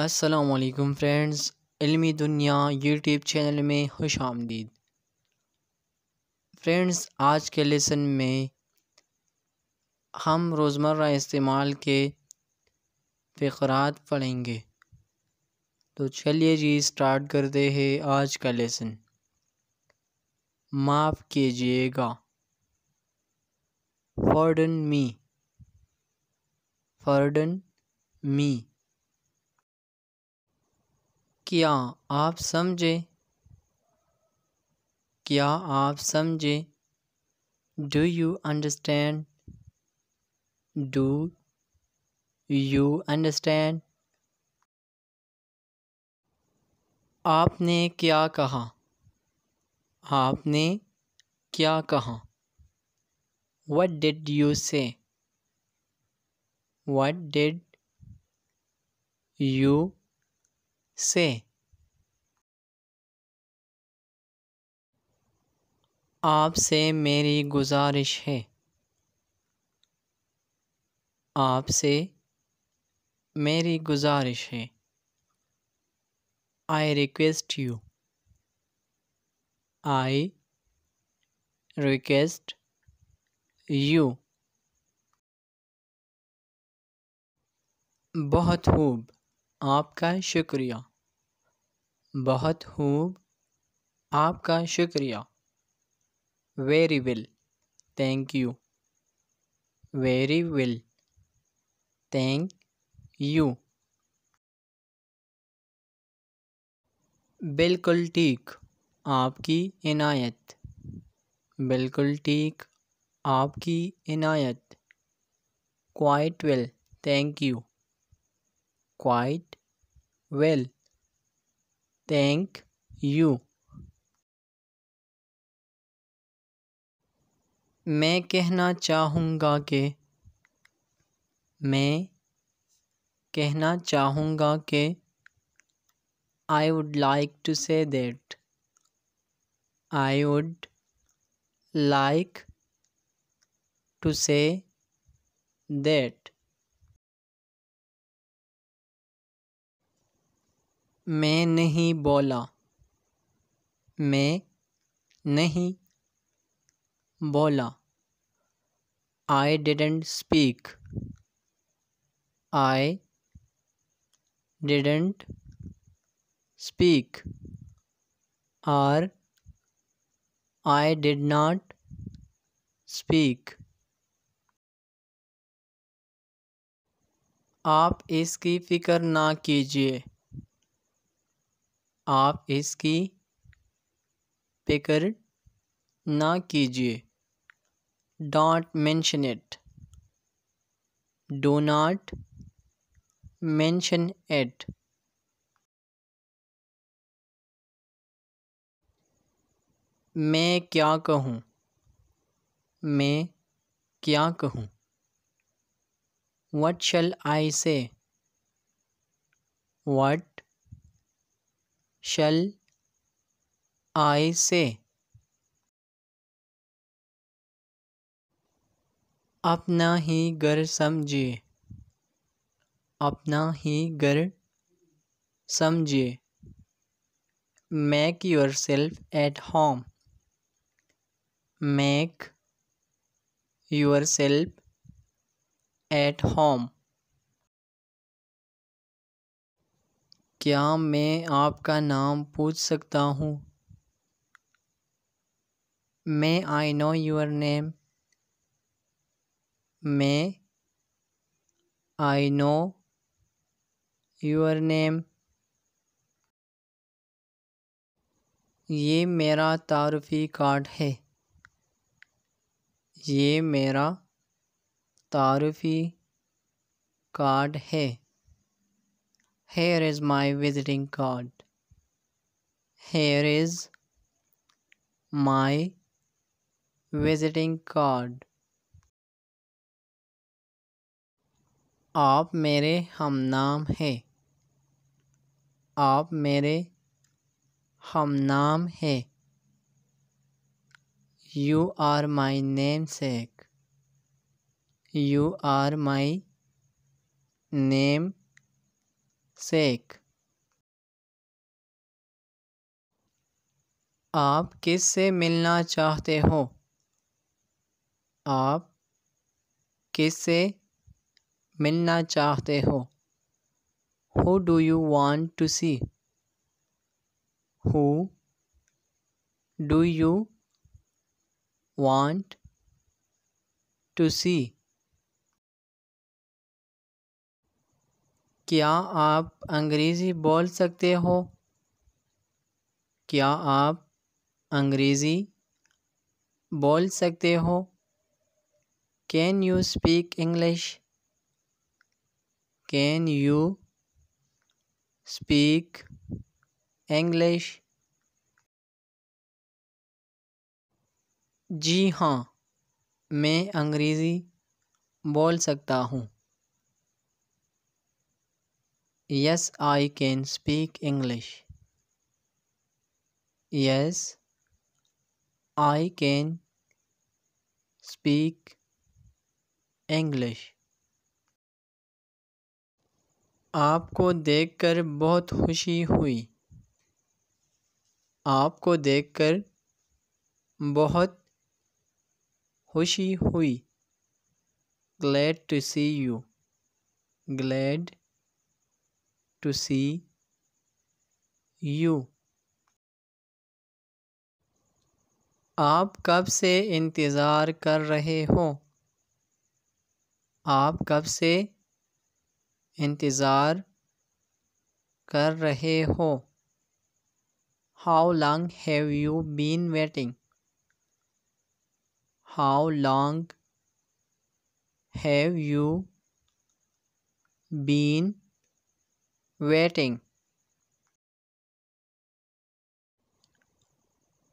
असलकुम फ्रेंड्स इल्मी दुनिया यूट्यूब चैनल में खुश आमदीद फ्रेंड्स आज के लेसन में हम रोज़मर्रा इस्तेमाल के फ़रात पढ़ेंगे तो चलिए जी स्टार्ट करते हैं आज का लेसन माफ़ कीजिएगा फॉर्डन मी फॉर्डन मी क्या आप समझे क्या आप समझे do you understand do you understand आपने क्या कहा आपने क्या कहा What did you say? What did you से आपसे मेरी गुजारिश है आपसे मेरी गुजारिश है I request you I request you बहुत खूब आपका शुक्रिया बहुत खूब आपका शुक्रिया very well thank you very well thank you बिल्कुल ठीक आपकी इनायत बिल्कुल ठीक आपकी इनायत quite well thank you quite well thank you मैं कहना चाहूँगा कि मैं कहना चाहूँगा कि I would like to say that I would like to say that मैं नहीं बोला मैं नहीं बोला I didn't speak I didn't speak or I did not speak आप इसकी फ़िक्र ना कीजिए आप इसकी फ़िक्र ना कीजिए डॉट mention it do not mention it मैं क्या कहूँ मैं क्या कहूँ वट शल आई से वट शल आय से अपना ही घर समझिए अपना ही घर समझिए make yourself at home make yourself at home क्या मैं आपका नाम पूछ सकता हूँ मैं आई नो योर नेम मैं आई नो योर नेम ये मेरा तारफ़ी कार्ड है ये मेरा तारफ़ी कार्ड है Here is my visiting card. Here is my visiting card. आप मेरे हम नाम हैं आप मेरे हम नाम हैं you are my namesake you are my namesake आप किस से मिलना चाहते हो आप किस से मिलना चाहते हो who do you want to see who do you want to see क्या आप अंग्रेज़ी बोल सकते हो क्या आप अंग्रेज़ी बोल सकते हो can you speak English can you speak English जी हाँ मैं अंग्रेज़ी बोल सकता हूँ Yes, I can speak English. Yes, I can speak English. आपको देखकर बहुत खुशी हुई आपको देखकर बहुत खुशी हुई glad to see you glad to see you. आप कब से इंतज़ार कर रहे हो आप कब से इंतज़ार कर रहे हो how long have you been waiting how long have you been waiting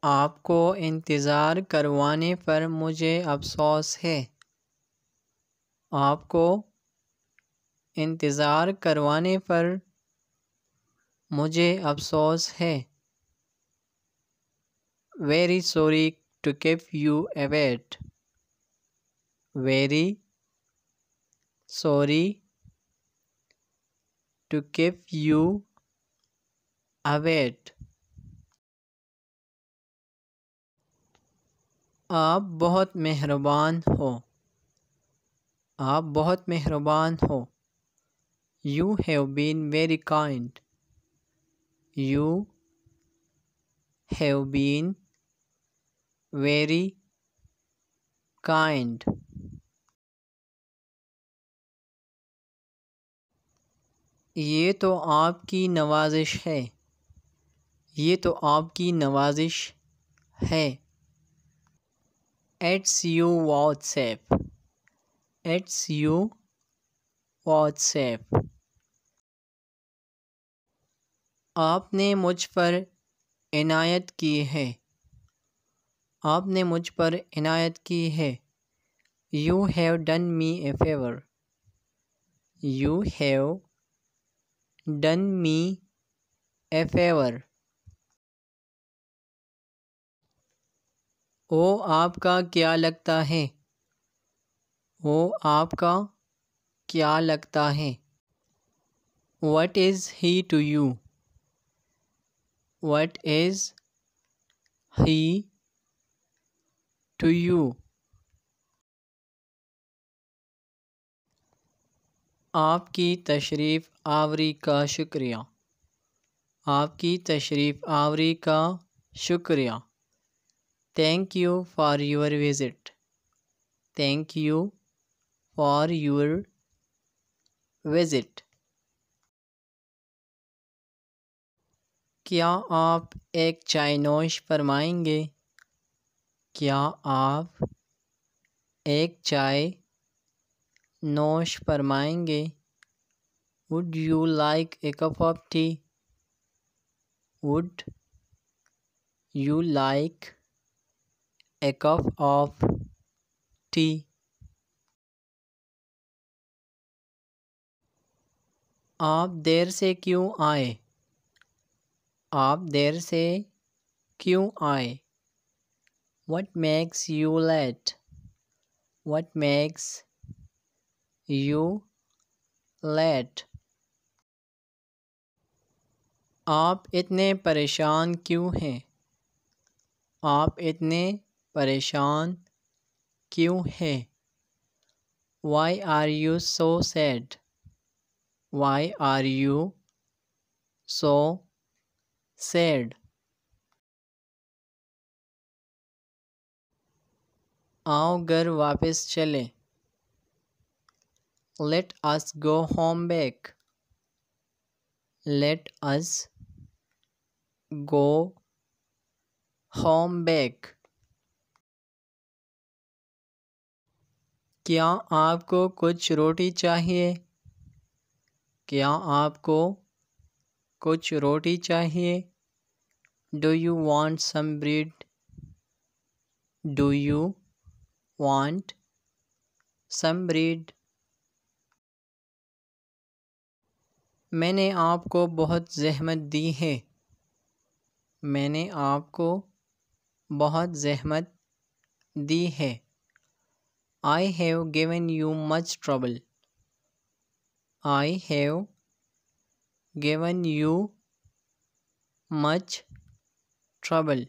आपको इंतज़ार करवाने पर मुझे अफसोस है आपको इंतज़ार करवाने पर मुझे अफसोस है very sorry to keep you await very sorry to keep you awake. आप बहुत मेहरबान हो आप बहुत मेहरबान हो you have been very kind you have been very kind ये तो आपकी नवाजिश है ये तो आपकी नवाजिश है it's you WhatsApp it's you WhatsApp आपने मुझ पर इनायत की है आपने मुझ पर इनायत की है you have done me a favour you have done me a favour ओ आपका क्या लगता है ओ आपका क्या लगता है what is he to you what is he to you आपकी तशरीफ़ आवरी का शुक्रिया आपकी तशरीफ़ आवरी का शुक्रिया thank you for your visit thank you for your visit क्या आप एक चाय नोश फरमाएंगे क्या आप एक चाय नोश फरमाएंगे would you like a cup of tea would you like a cup of tea आप देर से क्यों आए आप देर से क्यों आए what makes you late what makes you late आप इतने परेशान क्यों हैं आप इतने परेशान क्यों हैं Why are you so sad? Why are you so sad? आओ घर वापस चले let us go home back let us go home back क्या आपको कुछ रोटी चाहिए क्या आपको कुछ रोटी चाहिए do you want some bread? Do you want some bread? मैंने आपको बहुत ज़हमत दी है मैंने आपको बहुत ज़हमत दी है I have given you much trouble I have given you much trouble